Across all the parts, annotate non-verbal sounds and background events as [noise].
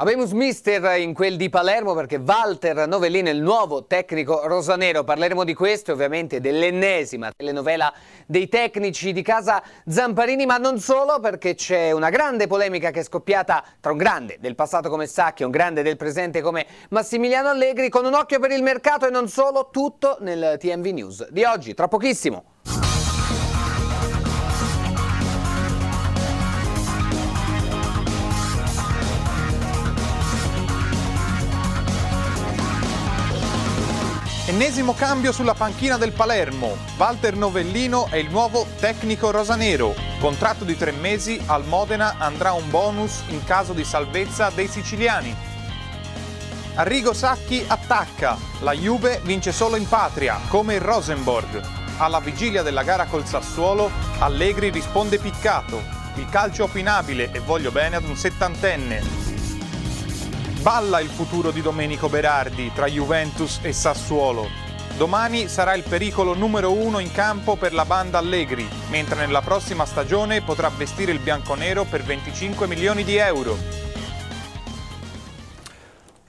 Abemus Mister in quel di Palermo perché Walter Novellino è il nuovo tecnico rosanero. Parleremo di questo e ovviamente dell'ennesima telenovela dei tecnici di casa Zamparini, ma non solo perché c'è una grande polemica che è scoppiata tra un grande del passato come Sacchi e un grande del presente come Massimiliano Allegri con un occhio per il mercato e non solo, tutto nel TMV News di oggi, tra pochissimo. Ennesimo cambio sulla panchina del Palermo. Walter Novellino è il nuovo tecnico rosanero. Contratto di tre mesi, al Modena andrà un bonus in caso di salvezza dei siciliani. Arrigo Sacchi attacca. La Juve vince solo in patria, come il Rosenborg. Alla vigilia della gara col Sassuolo, Allegri risponde piccato. Il calcio opinabile e voglio bene ad un settantenne. Balla il futuro di Domenico Berardi tra Juventus e Sassuolo. Domani sarà il pericolo numero uno in campo per la banda Allegri, mentre nella prossima stagione potrà vestire il bianconero per 25 milioni di euro.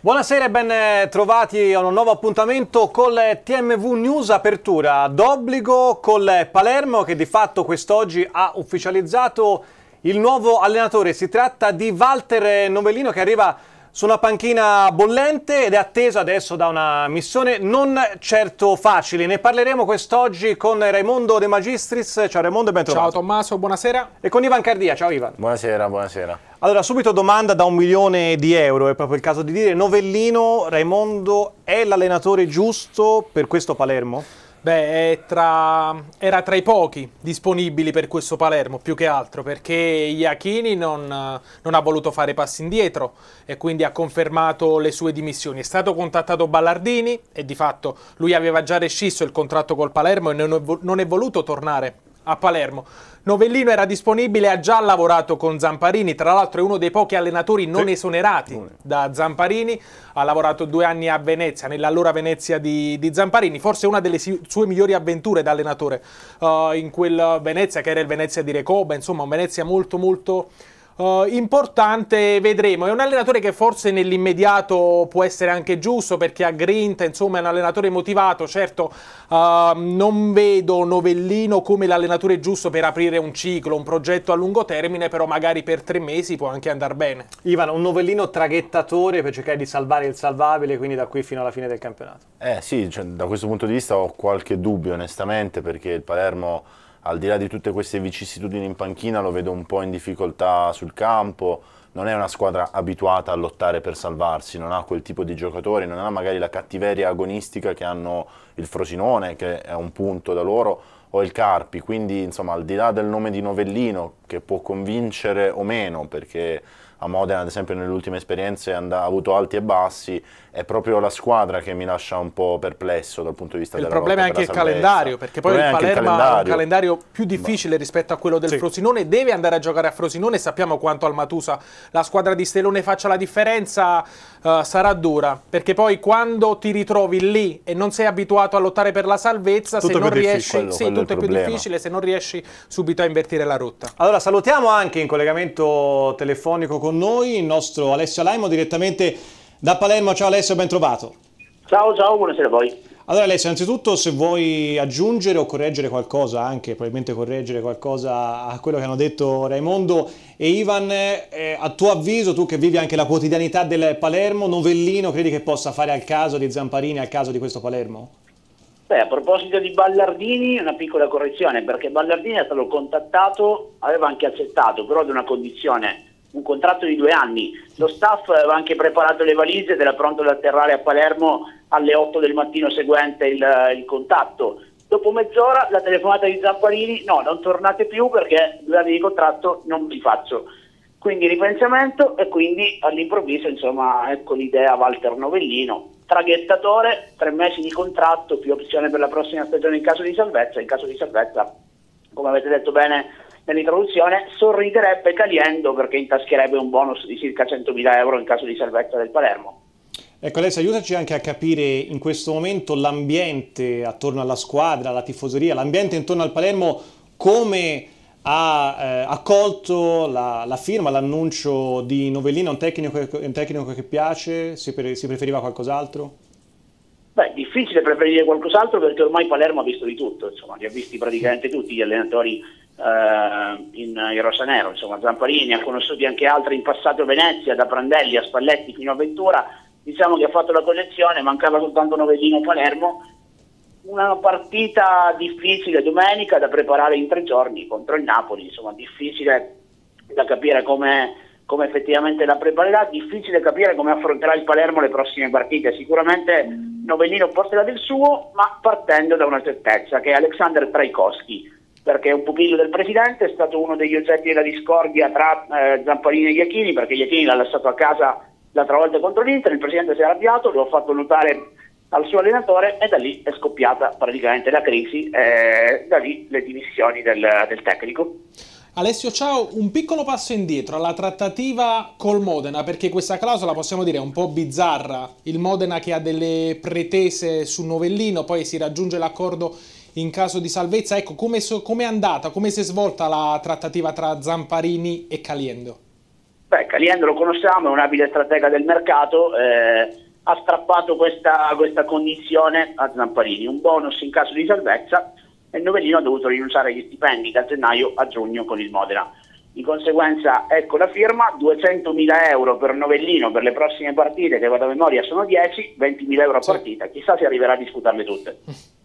Buonasera e ben eh, trovati a un nuovo appuntamento col TMV News Apertura d'obbligo col Palermo che di fatto quest'oggi ha ufficializzato il nuovo allenatore. Si tratta di Walter eh, Novellino che arriva su una panchina bollente ed è attesa adesso da una missione non certo facile. Ne parleremo quest'oggi con Raimondo De Magistris. Ciao Raimondo e bentornato. Ciao Tommaso, buonasera. E con Ivan Cardia. Ciao Ivan. Buonasera, buonasera. Allora, subito domanda da un milione di euro, è proprio il caso di dire. Novellino, Raimondo, è l'allenatore giusto per questo Palermo? Beh, tra... era tra i pochi disponibili per questo Palermo, più che altro, perché Iachini non, non, ha voluto fare passi indietro e quindi ha confermato le sue dimissioni. È stato contattato Ballardini e di fatto lui aveva già rescisso il contratto col Palermo e non è voluto tornare a Palermo. Novellino era disponibile, ha già lavorato con Zamparini, tra l'altro è uno dei pochi allenatori non sì. esonerati da Zamparini, ha lavorato due anni a Venezia, nell'allora Venezia di, di Zamparini, forse una delle sue migliori avventure da allenatore uh, in quel Venezia che era il Venezia di Recoba, insomma un Venezia molto molto eh, importante, vedremo. È un allenatore che forse nell'immediato può essere anche giusto perché ha grinta, insomma è un allenatore motivato. Certo, eh, non vedo Novellino come l'allenatore giusto per aprire un ciclo, un progetto a lungo termine, però magari per tre mesi può anche andare bene. Ivan, un Novellino traghettatore per cercare di salvare il salvabile, quindi da qui fino alla fine del campionato. Eh sì, cioè, da questo punto di vista ho qualche dubbio onestamente perché il Palermo al di là di tutte queste vicissitudini in panchina lo vedo un po' in difficoltà sul campo, non è una squadra abituata a lottare per salvarsi, non ha quel tipo di giocatori, non ha magari la cattiveria agonistica che hanno il Frosinone, che è un punto da loro, o il Carpi, quindi insomma al di là del nome di Novellino, che può convincere o meno, perché a Modena, ad esempio, nelle ultime esperienze ha avuto alti e bassi, è proprio la squadra che mi lascia un po' perplesso dal punto di vista il della lotta Il problema è anche il calendario, perché poi il, il Palermo ha un calendario più difficile Beh. rispetto a quello del sì. Frosinone, deve andare a giocare a Frosinone, sappiamo quanto al Matusa la squadra di Stelone faccia la differenza, uh, sarà dura, perché poi quando ti ritrovi lì e non sei abituato a lottare per la salvezza, tutto se non riesci, quello, sì, quello tutto è, è più difficile se non riesci subito a invertire la rotta. Allora allora salutiamo anche in collegamento telefonico con noi il nostro Alessio Alaimo direttamente da Palermo. Ciao Alessio, ben trovato. Ciao, ciao, buonasera a voi. Allora Alessio, innanzitutto se vuoi aggiungere o correggere qualcosa, anche probabilmente correggere qualcosa a quello che hanno detto Raimondo e Ivan, eh, a tuo avviso, tu che vivi anche la quotidianità del Palermo, Novellino credi che possa fare al caso di Zamparini, al caso di questo Palermo? Beh, a proposito di Ballardini, una piccola correzione, perché Ballardini è stato contattato, aveva anche accettato, però ad una condizione, un contratto di due anni. Lo staff aveva anche preparato le valigie ed era pronto ad atterrare a Palermo alle 8 del mattino seguente il, il contatto. Dopo mezz'ora la telefonata di Zamparini, no, non tornate più perché due anni di contratto non vi faccio. Quindi ripensamento e quindi all'improvviso insomma ecco l'idea Walter Novellino, traghettatore, tre mesi di contratto più opzione per la prossima stagione in caso di salvezza, in caso di salvezza come avete detto bene nell'introduzione, sorriderebbe Caliendo perché intascherebbe un bonus di circa 100.000 euro in caso di salvezza del Palermo. Ecco Alessia, aiutaci anche a capire in questo momento l'ambiente attorno alla squadra, la tifoseria, l'ambiente intorno al Palermo, come ha eh, accolto la, la firma, l'annuncio di Novellino, un tecnico, un tecnico che piace, si, pre, si preferiva qualcos'altro? Beh, difficile preferire qualcos'altro perché ormai Palermo ha visto di tutto, insomma, li ha visti praticamente tutti gli allenatori eh, in, in nero, insomma, Zamparini, ha conosciuti anche altri in passato Venezia, da Prandelli a Spalletti fino a Ventura, diciamo che ha fatto la collezione, mancava soltanto Novellino Palermo una partita difficile domenica da preparare in tre giorni contro il Napoli, insomma difficile da capire come, come effettivamente la preparerà, difficile capire come affronterà il Palermo le prossime partite, sicuramente Novellino porterà del suo, ma partendo da una certezza che è Alexander Traikowski, perché è un pupillo del presidente, è stato uno degli oggetti della discordia tra eh, Zamparini e Iachini, perché Iachini l'ha lasciato a casa l'altra volta contro l'Inter, il presidente si è arrabbiato, lo ha fatto notare al suo allenatore e da lì è scoppiata praticamente la crisi e eh, da lì le dimissioni del, del tecnico. Alessio Ciao, un piccolo passo indietro alla trattativa col Modena, perché questa clausola possiamo dire è un po' bizzarra. Il Modena che ha delle pretese su Novellino, poi si raggiunge l'accordo in caso di salvezza. Ecco, come, so, è andata, come si è svolta la trattativa tra Zamparini e Caliendo? Beh, Caliendo lo conosciamo, è un abile stratega del mercato. Eh ha strappato questa, questa condizione a Zamparini, un bonus in caso di salvezza e il Novellino ha dovuto rinunciare agli stipendi da gennaio a giugno con il Modena. Di conseguenza ecco la firma, 200.000 euro per Novellino per le prossime partite che vado a memoria sono 10, 20.000 euro a partita, chissà se arriverà a disputarle tutte. [laughs]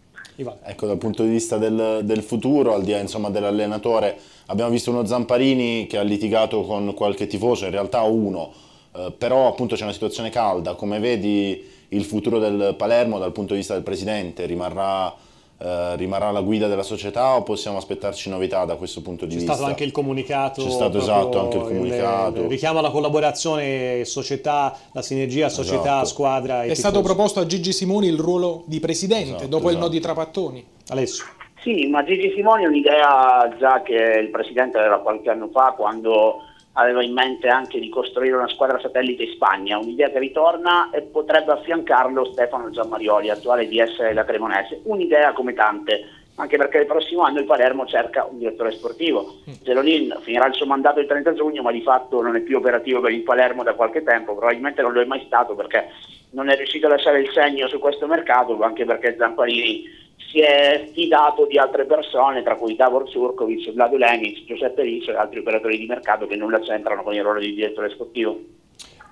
Ecco, dal punto di vista del, del futuro, al di là insomma, dell'allenatore, abbiamo visto uno Zamparini che ha litigato con qualche tifoso, in realtà uno, eh, però appunto c'è una situazione calda, come vedi il futuro del Palermo dal punto di vista del presidente rimarrà, eh, rimarrà la guida della società o possiamo aspettarci novità da questo punto di vista? C'è stato anche il comunicato. C'è stato esatto anche il comunicato. Il, il richiamo la collaborazione società, la sinergia società, esatto. squadra. È tifosi. stato proposto a Gigi Simoni il ruolo di presidente esatto, dopo il no esatto. di Trapattoni. Alessio. Sì, ma Gigi Simoni è un'idea già che il presidente aveva qualche anno fa quando aveva in mente anche di costruire una squadra satellite in Spagna, un'idea che ritorna e potrebbe affiancarlo Stefano Giammarioli, attuale DS la Cremonese, un'idea come tante, anche perché il prossimo anno il Palermo cerca un direttore sportivo. Gelonin mm. finirà il suo mandato il 30 giugno, ma di fatto non è più operativo per il Palermo da qualche tempo, probabilmente non lo è mai stato perché non è riuscito a lasciare il segno su questo mercato, anche perché Zamparini si è fidato di altre persone, tra cui Davor Zurkovic, Vlado Lenic, Giuseppe Riccio e altri operatori di mercato che nulla c'entrano con il ruolo di direttore sportivo.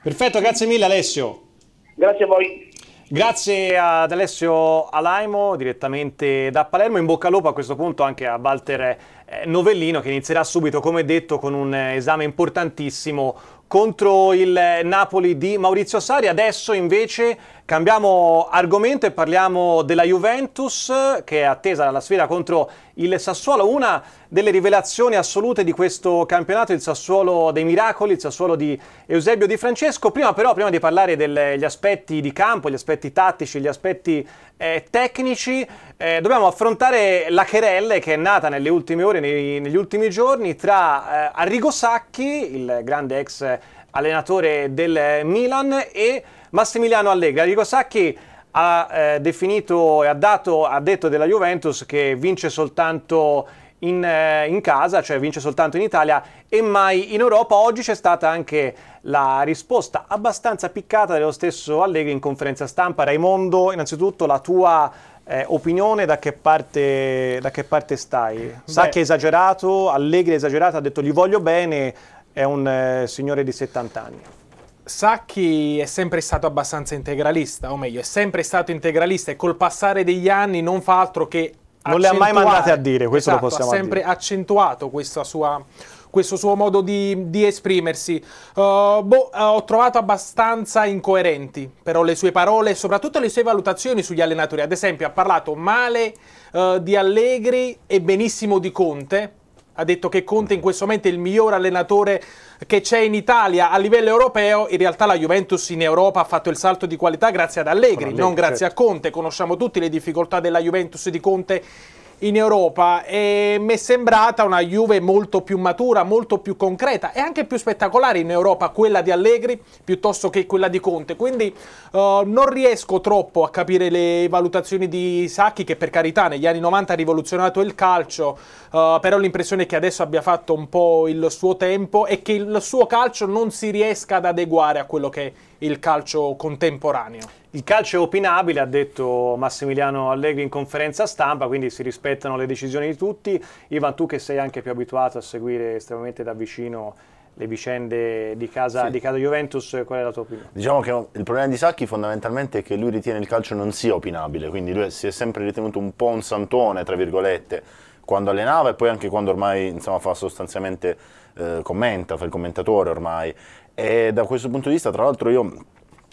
Perfetto, grazie mille Alessio. Grazie a voi. Grazie ad Alessio Alaimo direttamente da Palermo, in bocca al lupo a questo punto anche a Walter eh, Novellino che inizierà subito come detto con un eh, esame importantissimo contro il eh, Napoli di Maurizio Sari, adesso invece Cambiamo argomento e parliamo della Juventus che è attesa alla sfida contro il Sassuolo, una delle rivelazioni assolute di questo campionato, il Sassuolo dei miracoli, il Sassuolo di Eusebio Di Francesco. Prima però, prima di parlare degli aspetti di campo, gli aspetti tattici, gli aspetti eh, tecnici, eh, dobbiamo affrontare la querelle che è nata nelle ultime ore, nei, negli ultimi giorni, tra eh, Arrigo Sacchi, il grande ex allenatore del Milan, e Massimiliano Allegri, Arrigo Sacchi ha eh, definito e ha, dato, ha detto della Juventus che vince soltanto in, eh, in, casa, cioè vince soltanto in Italia e mai in Europa. Oggi c'è stata anche la risposta abbastanza piccata dello stesso Allegri in conferenza stampa. Raimondo, innanzitutto la tua eh, opinione da che, parte, da che parte stai? Sa Beh. che è esagerato, Allegri è esagerato, ha detto gli voglio bene, è un eh, signore di 70 anni. Sacchi è sempre stato abbastanza integralista, o meglio, è sempre stato integralista e col passare degli anni non fa altro che non le ha mai mandate a dire, questo esatto, lo possiamo dire. Ha sempre dire. accentuato sua, questo suo modo di, di esprimersi. Uh, boh, uh, ho trovato abbastanza incoerenti, però, le sue parole e soprattutto le sue valutazioni sugli allenatori. Ad esempio, ha parlato male uh, di Allegri e benissimo di Conte, ha detto che Conte in questo momento è il miglior allenatore che c'è in Italia a livello europeo, in realtà la Juventus in Europa ha fatto il salto di qualità grazie ad Allegri, Allegri non grazie certo. a Conte. Conosciamo tutti le difficoltà della Juventus di Conte in Europa e mi è sembrata una Juve molto più matura, molto più concreta e anche più spettacolare in Europa quella di Allegri piuttosto che quella di Conte. Quindi uh, non riesco troppo a capire le valutazioni di Sacchi che per carità negli anni 90 ha rivoluzionato il calcio, uh, però l'impressione che adesso abbia fatto un po' il suo tempo e che il suo calcio non si riesca ad adeguare a quello che è il calcio contemporaneo. Il calcio è opinabile, ha detto Massimiliano Allegri in conferenza stampa, quindi si rispettano le decisioni di tutti. Ivan, tu che sei anche più abituato a seguire estremamente da vicino le vicende di casa, sì. di casa Juventus, qual è la tua opinione? Diciamo che il problema di Sacchi fondamentalmente è che lui ritiene il calcio non sia opinabile, quindi lui si è sempre ritenuto un po' un santone, tra virgolette, quando allenava e poi anche quando ormai insomma, fa sostanzialmente eh, commenta, fa il commentatore ormai. E da questo punto di vista, tra l'altro, io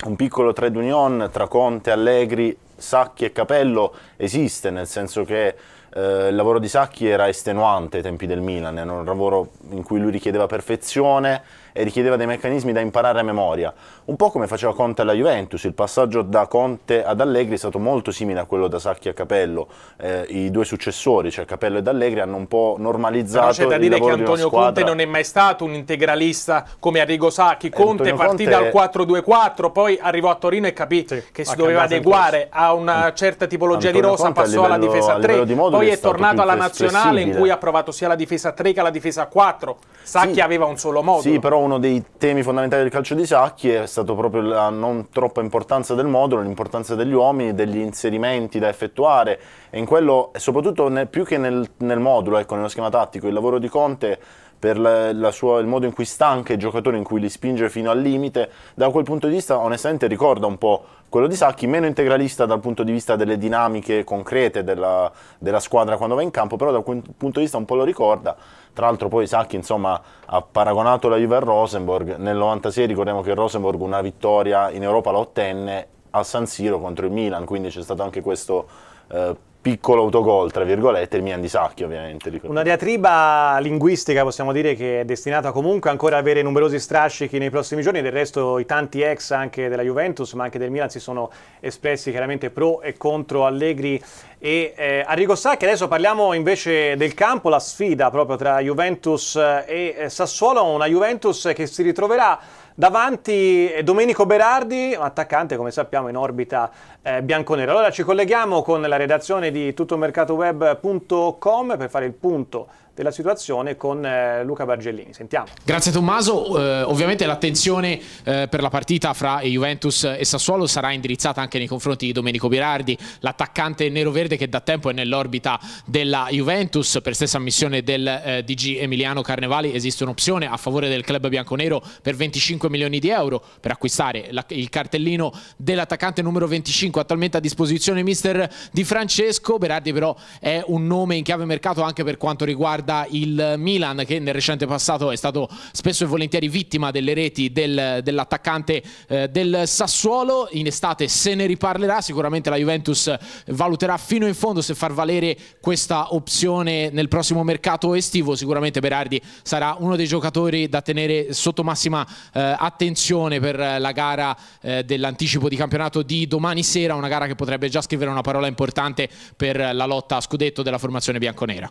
un piccolo trade union tra Conte, Allegri, Sacchi e Capello esiste, nel senso che eh, il lavoro di Sacchi era estenuante ai tempi del Milan, era un lavoro in cui lui richiedeva perfezione, e richiedeva dei meccanismi da imparare a memoria. Un po' come faceva Conte alla Juventus, il passaggio da Conte ad Allegri è stato molto simile a quello da Sacchi a Capello. Eh, I due successori, cioè Capello ed Allegri, hanno un po' normalizzato il Però c'è da dire che Antonio Conte non è mai stato un integralista come Arrigo Sacchi. Eh, Conte partì Conte... dal 4-2-4, poi arrivò a Torino e capì sì, che si doveva adeguare a una mm. certa tipologia Antonio di rosa, Conte passò livello, alla difesa 3, di poi è, è tornato alla nazionale in cui ha provato sia la difesa 3 che la difesa 4. Sacchi sì, aveva un solo modo. Sì, però uno dei temi fondamentali del calcio di sacchi è stato proprio la non troppa importanza del modulo, l'importanza degli uomini, degli inserimenti da effettuare e in quello, soprattutto nel, più che nel, nel modulo, ecco, nello schema tattico, il lavoro di Conte per la, la sua, il modo in cui stanca i giocatori, in cui li spinge fino al limite. Da quel punto di vista, onestamente, ricorda un po' quello di Sacchi, meno integralista dal punto di vista delle dinamiche concrete della, della squadra quando va in campo, però da quel punto di vista un po' lo ricorda. Tra l'altro poi Sacchi insomma, ha paragonato la Juve al Rosenborg, nel 96 ricordiamo che il Rosenborg una vittoria in Europa la ottenne a San Siro contro il Milan, quindi c'è stato anche questo eh, piccolo autogol, tra virgolette, il Milan di Sacchi ovviamente. Ricordo. Una diatriba linguistica possiamo dire che è destinata comunque ancora ad avere numerosi strascichi nei prossimi giorni, del resto i tanti ex anche della Juventus ma anche del Milan si sono espressi chiaramente pro e contro Allegri e eh, Arrigo Sacchi. Adesso parliamo invece del campo, la sfida proprio tra Juventus eh, e eh, Sassuolo, una Juventus che si ritroverà Davanti eh, Domenico Berardi, attaccante come sappiamo in orbita eh, bianconera. Allora ci colleghiamo con la redazione di tuttomercatoweb.com per fare il punto della situazione con eh, Luca Bargellini. Sentiamo. Grazie Tommaso, eh, ovviamente l'attenzione eh, per la partita fra Juventus e Sassuolo sarà indirizzata anche nei confronti di Domenico Birardi, l'attaccante nero-verde che da tempo è nell'orbita della Juventus, per stessa missione del eh, DG Emiliano Carnevali esiste un'opzione a favore del club bianconero per 25 milioni di euro per acquistare la, il cartellino dell'attaccante numero 25 attualmente a disposizione mister Di Francesco, Berardi però è un nome in chiave mercato anche per quanto riguarda riguarda il Milan che nel recente passato è stato spesso e volentieri vittima delle reti del, dell'attaccante eh, del Sassuolo, in estate se ne riparlerà, sicuramente la Juventus valuterà fino in fondo se far valere questa opzione nel prossimo mercato estivo, sicuramente Berardi sarà uno dei giocatori da tenere sotto massima eh, attenzione per la gara eh, dell'anticipo di campionato di domani sera, una gara che potrebbe già scrivere una parola importante per la lotta a scudetto della formazione bianconera.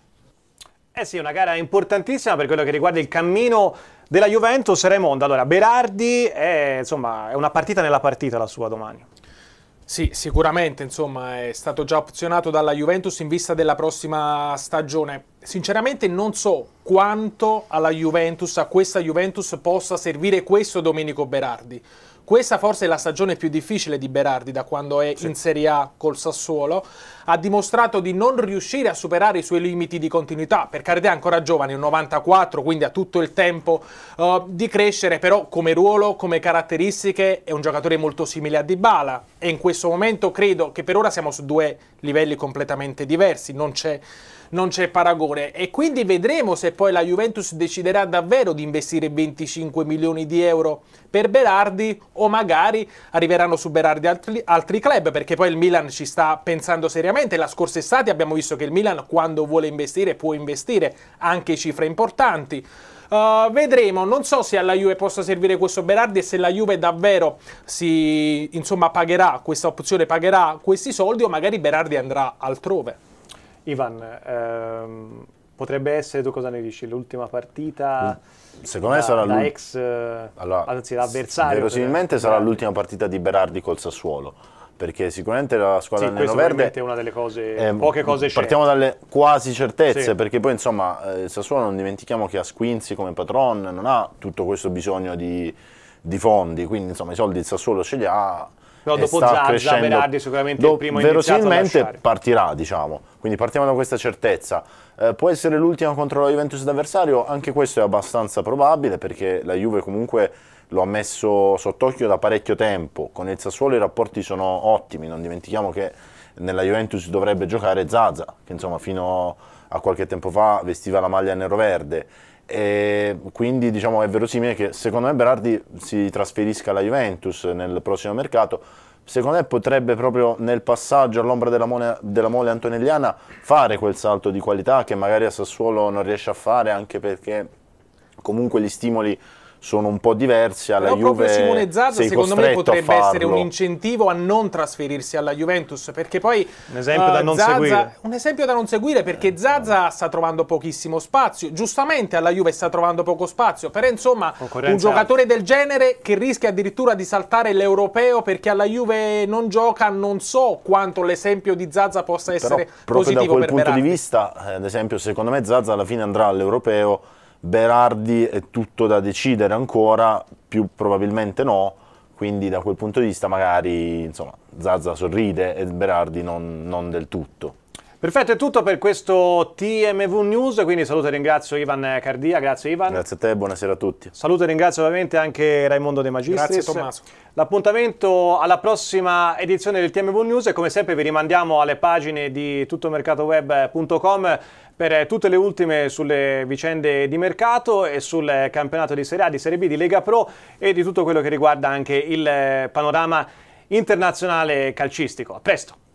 Eh sì, una gara importantissima per quello che riguarda il cammino della Juventus Raimondo. Allora, Berardi è, insomma, è una partita nella partita la sua domani. Sì, sicuramente, insomma, è stato già opzionato dalla Juventus in vista della prossima stagione. Sinceramente non so quanto alla Juventus, a questa Juventus possa servire questo Domenico Berardi. Questa forse è la stagione più difficile di Berardi da quando è sì. in Serie A col Sassuolo. Ha dimostrato di non riuscire a superare i suoi limiti di continuità. Per carità è ancora giovane, è un 94, quindi ha tutto il tempo uh, di crescere, però come ruolo, come caratteristiche è un giocatore molto simile a Dybala e in questo momento credo che per ora siamo su due livelli completamente diversi, non c'è non c'è paragone e quindi vedremo se poi la Juventus deciderà davvero di investire 25 milioni di euro per Berardi o magari arriveranno su Berardi altri, altri club perché poi il Milan ci sta pensando seriamente. La scorsa estate abbiamo visto che il Milan quando vuole investire può investire anche cifre importanti. Uh, vedremo, non so se alla Juve possa servire questo Berardi e se la Juve davvero si, insomma, pagherà questa opzione, pagherà questi soldi o magari Berardi andrà altrove. Ivan, ehm, potrebbe essere, tu cosa ne dici, l'ultima partita? Secondo da, me sarà l'ex, allora, anzi da avversario. Verosimilmente per... sarà l'ultima partita di Berardi col Sassuolo perché sicuramente la squadra sì, neroverde è una delle cose, eh, poche cose partiamo dalle quasi certezze sì. perché poi insomma eh, il Sassuolo non dimentichiamo che ha Squinzi come patron non ha tutto questo bisogno di, di fondi quindi insomma i soldi il Sassuolo ce li ha però dopo Zazza Berardi è sicuramente Do, il primo verosimilmente partirà diciamo quindi partiamo da questa certezza eh, può essere l'ultima contro la Juventus d'avversario anche questo è abbastanza probabile perché la Juve comunque lo ha messo sott'occhio da parecchio tempo con il Sassuolo i rapporti sono ottimi non dimentichiamo che nella Juventus dovrebbe giocare Zaza, che insomma fino a qualche tempo fa vestiva la maglia nero-verde e quindi diciamo, è verosimile che secondo me Berardi si trasferisca alla Juventus nel prossimo mercato. Secondo me potrebbe proprio nel passaggio all'ombra della, mole, della mole antonelliana fare quel salto di qualità che magari a Sassuolo non riesce a fare anche perché comunque gli stimoli sono un po' diversi alla Però Juve proprio Simone Zaza secondo me potrebbe essere un incentivo a non trasferirsi alla Juventus perché poi un esempio uh, da eh, non Zazza, seguire un esempio da non seguire perché eh, Zazza sta trovando pochissimo spazio giustamente alla Juve sta trovando poco spazio però insomma un giocatore del genere che rischia addirittura di saltare l'europeo perché alla Juve non gioca non so quanto l'esempio di Zaza possa essere però, positivo per Beratti proprio da quel punto Berardi. di vista eh, ad esempio secondo me Zaza alla fine andrà all'europeo Berardi è tutto da decidere ancora, più probabilmente no, quindi da quel punto di vista magari insomma, Zazza sorride e Berardi non, non del tutto. Perfetto, è tutto per questo TMV News, quindi saluto e ringrazio Ivan Cardia, grazie Ivan. Grazie a te, buonasera a tutti. Saluto e ringrazio ovviamente anche Raimondo De Magistris. Grazie Tommaso. L'appuntamento alla prossima edizione del TMV News e come sempre vi rimandiamo alle pagine di tuttomercatoweb.com per eh, tutte le ultime sulle vicende di mercato e sul eh, campionato di Serie A, di Serie B, di Lega Pro e di tutto quello che riguarda anche il eh, panorama internazionale calcistico. A presto!